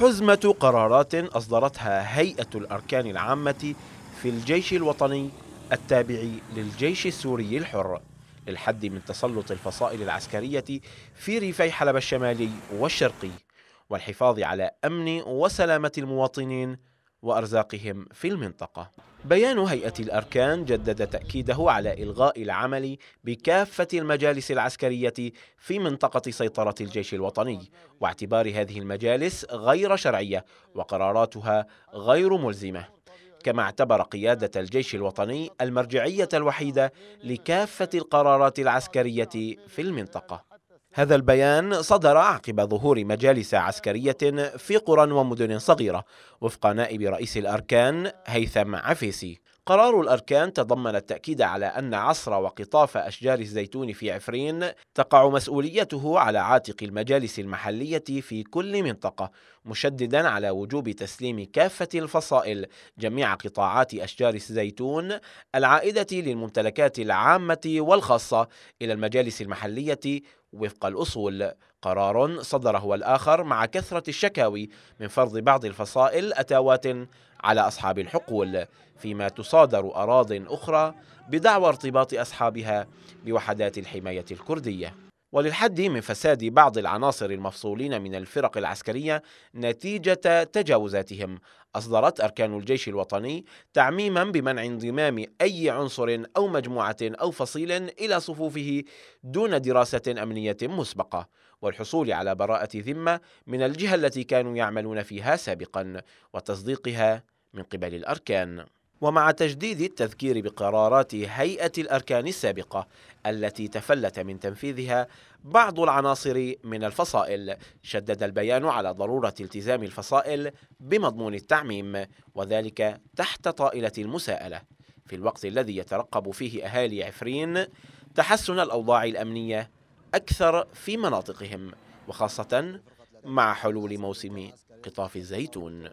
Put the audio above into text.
حزمة قرارات أصدرتها هيئة الأركان العامة في الجيش الوطني التابع للجيش السوري الحر للحد من تسلط الفصائل العسكرية في ريفي حلب الشمالي والشرقي والحفاظ على أمن وسلامة المواطنين وأرزاقهم في المنطقة بيان هيئة الأركان جدد تأكيده على إلغاء العمل بكافة المجالس العسكرية في منطقة سيطرة الجيش الوطني واعتبار هذه المجالس غير شرعية وقراراتها غير ملزمة كما اعتبر قيادة الجيش الوطني المرجعية الوحيدة لكافة القرارات العسكرية في المنطقة هذا البيان صدر عقب ظهور مجالس عسكرية في قرى ومدن صغيرة وفق نائب رئيس الأركان هيثم عفيسي قرار الأركان تضمن التأكيد على أن عصر وقطاف أشجار الزيتون في عفرين تقع مسؤوليته على عاتق المجالس المحلية في كل منطقة مشددا على وجوب تسليم كافة الفصائل جميع قطاعات أشجار الزيتون العائدة للممتلكات العامة والخاصة إلى المجالس المحلية وفق الأصول قرار صدر هو الآخر مع كثرة الشكاوي من فرض بعض الفصائل أتاوات على أصحاب الحقول فيما تصادر أراض أخرى بدعوى ارتباط أصحابها بوحدات الحماية الكردية وللحد من فساد بعض العناصر المفصولين من الفرق العسكرية نتيجة تجاوزاتهم أصدرت أركان الجيش الوطني تعميما بمنع انضمام أي عنصر أو مجموعة أو فصيل إلى صفوفه دون دراسة أمنية مسبقة والحصول على براءة ذمة من الجهة التي كانوا يعملون فيها سابقا وتصديقها من قبل الأركان ومع تجديد التذكير بقرارات هيئة الأركان السابقة التي تفلت من تنفيذها بعض العناصر من الفصائل شدد البيان على ضرورة التزام الفصائل بمضمون التعميم وذلك تحت طائلة المساءلة في الوقت الذي يترقب فيه أهالي عفرين تحسن الأوضاع الأمنية أكثر في مناطقهم وخاصة مع حلول موسم قطاف الزيتون